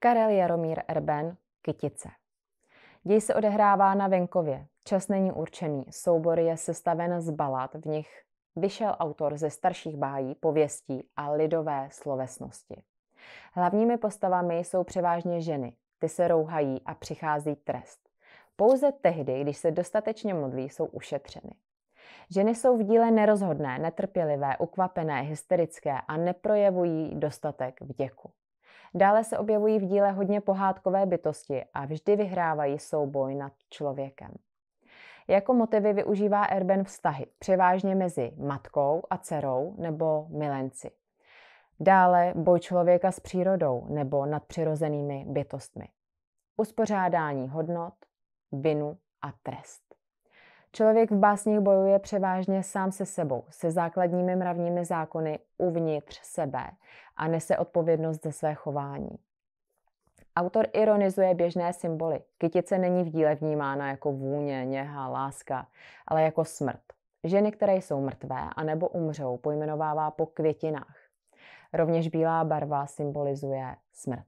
Karel Jaromír Erben, Kytice. Děj se odehrává na venkově, čas není určený, soubor je sestaven z balad, v nich vyšel autor ze starších bájí, pověstí a lidové slovesnosti. Hlavními postavami jsou převážně ženy, ty se rouhají a přichází trest. Pouze tehdy, když se dostatečně modlí, jsou ušetřeny. Ženy jsou v díle nerozhodné, netrpělivé, ukvapené, hysterické a neprojevují dostatek vděku. Dále se objevují v díle hodně pohádkové bytosti a vždy vyhrávají souboj nad člověkem. Jako motivy využívá Erben vztahy, převážně mezi matkou a dcerou nebo milenci. Dále boj člověka s přírodou nebo nad přirozenými bytostmi. Uspořádání hodnot, vinu a trest. Člověk v básních bojuje převážně sám se sebou, se základními mravními zákony uvnitř sebe a nese odpovědnost za své chování. Autor ironizuje běžné symboly. Kytice není v díle vnímána jako vůně, něha, láska, ale jako smrt. Ženy, které jsou mrtvé a nebo umřou, pojmenovává po květinách. Rovněž bílá barva symbolizuje smrt.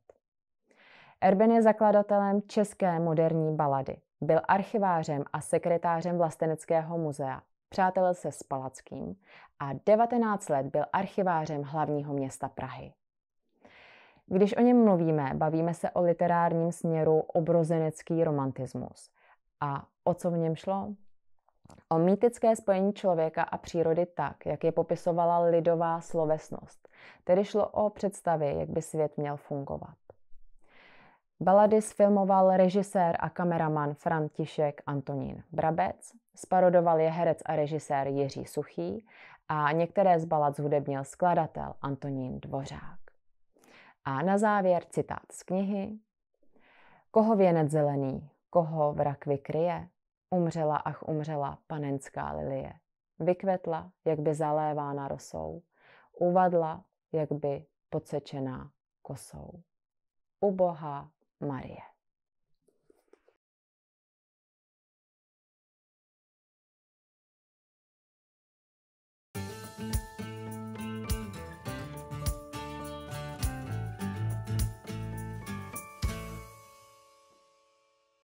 Erben je zakladatelem české moderní balady. Byl archivářem a sekretářem Vlasteneckého muzea. Přátelil se s Palackým a 19 let byl archivářem hlavního města Prahy. Když o něm mluvíme, bavíme se o literárním směru obrozenecký romantismus. A o co v něm šlo? O mýtické spojení člověka a přírody tak, jak je popisovala lidová slovesnost. Tedy šlo o představy, jak by svět měl fungovat. Balady sfilmoval režisér a kameraman František Antonín Brabec, sparodoval je herec a režisér Jiří Suchý a některé z balad zhudebnil skladatel Antonín Dvořák. A na závěr citát z knihy. Koho věnec zelený, koho v rakvi kryje, umřela ach umřela panenská lilie. Vykvetla, jak by zalévána rosou, uvadla, jak by podsečená kosou. Ubohá Maria.